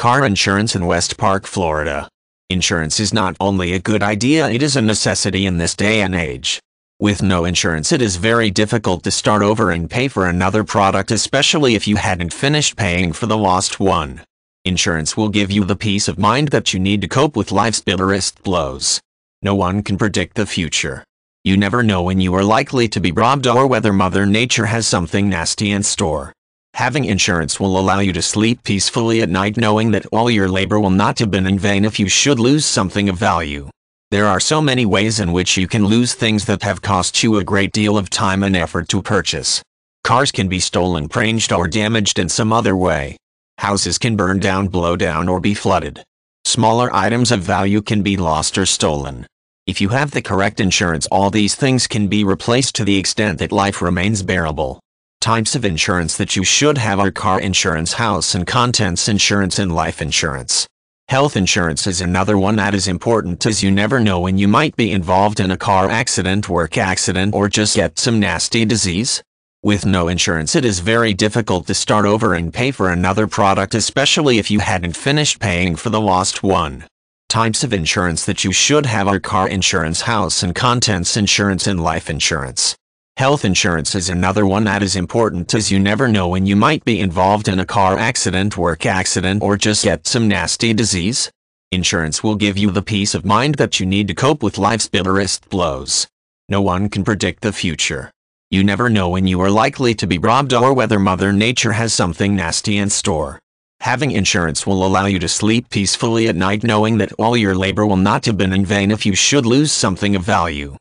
Car insurance in West Park, Florida. Insurance is not only a good idea, it is a necessity in this day and age. With no insurance, it is very difficult to start over and pay for another product, especially if you hadn't finished paying for the lost one. Insurance will give you the peace of mind that you need to cope with life's bitterest blows. No one can predict the future. You never know when you are likely to be robbed or whether Mother Nature has something nasty in store. Having insurance will allow you to sleep peacefully at night knowing that all your labor will not have been in vain if you should lose something of value. There are so many ways in which you can lose things that have cost you a great deal of time and effort to purchase. Cars can be stolen, pranged or damaged in some other way. Houses can burn down, blow down or be flooded. Smaller items of value can be lost or stolen. If you have the correct insurance all these things can be replaced to the extent that life remains bearable. Types of insurance that you should have are car insurance, house and contents insurance, and life insurance. Health insurance is another one that is important as you never know when you might be involved in a car accident, work accident, or just get some nasty disease. With no insurance, it is very difficult to start over and pay for another product, especially if you hadn't finished paying for the lost one. Types of insurance that you should have are car insurance, house and contents insurance, and life insurance. Health insurance is another one that is important as you never know when you might be involved in a car accident, work accident, or just get some nasty disease. Insurance will give you the peace of mind that you need to cope with life's bitterest blows. No one can predict the future. You never know when you are likely to be robbed or whether Mother Nature has something nasty in store. Having insurance will allow you to sleep peacefully at night knowing that all your labor will not have been in vain if you should lose something of value.